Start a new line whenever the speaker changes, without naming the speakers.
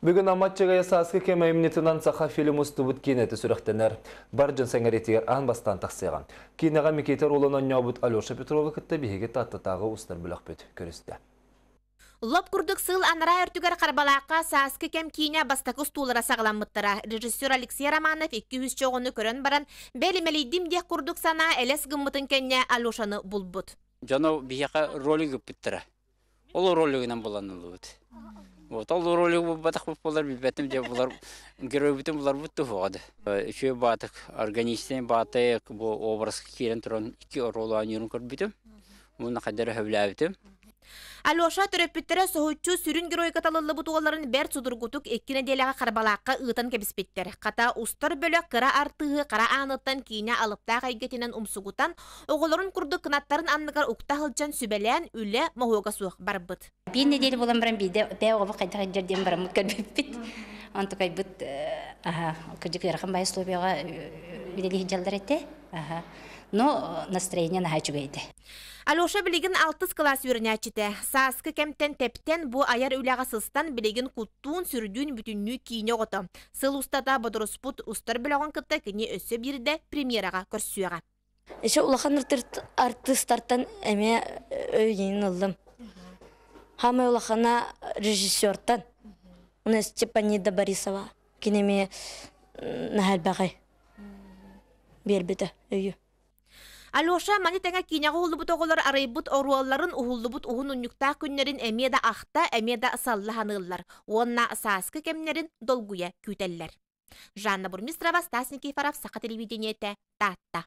Бүгін Аматчыға яса кем мәйімнетінан сақа фильм ұсты әті түсіріқтенер. Бар жын сәңәретігер ан бастан тақсыған. аға мекетер олынан ұбыт Алеша Петрова күтті бігеге тағы
ұстар
бұлақ бөт көрісті. Лоп күрдік сыл анара өртігер қарбалаққа саскы кем кийне ұстуылыра сағылан мұттыра. Режиссер Алексей Романов 200 чоғыны көрін баран, бәлімелейдім дек күрдік сана әлес ғымытын кәне Алушаны бұд.
Жанау бияқа ролі күппіттіра. Ол ролігінен боланылы бұд. Вот ал ролик батах болар бетем же булар герой бетем булар бутту ходы. Еще э, батык органистен батык бу образ кирен турон 2 ролуан юрун көрбитем. Муна кадәр хәвләбитем.
Алёша төрөппүттөрө соһуччу сүрүн геройка талыллы бутугаларын бәр судургутук эккине делеға қарбалаққа ыытан кебиспеттер. Қата устар бөлөк кыра артыгы кара аныттан кийине алыптаа кайгетинен умсугутан оголорун курду кынаттарын анныгар укта хылчан сүбәлән үле мохуга суак барбыт. Бир неделе болам барам биде дәү оба жерден барам көрбеппит. Антыкай бит э, аха кырдык ярхан бай э, жалдар әтте. Ага. Но настроение нагачугайды. Алоша билигин алтыс класс үрнәчите. Саскы кемтен тептен бу аяр үләгә сыстан билигин куттуун сүрдүн бүтінні кейіне гото. Сыл устата бодороспут устар билеген кытта кини берді премьераға премьерага көрсүөгө.
Эше улахан артистардан әме э, өйгенин алдым. Хамы улахана режиссёртан. У Степанида Борисова кинеме нахалбагай бербите өйі.
Алоша маны тәңә киняғы ұлыбыт оғылар оруаларын оруалларын ұғылыбыт ұғын ұннюктақ күннерін әмеда ақта әмеді саллы ханыллар. Онна саскы кемнерін долгуя күтеллер. Жанна Бурмистрова, Стас Никифоров, Сақа телевидениете, Татта.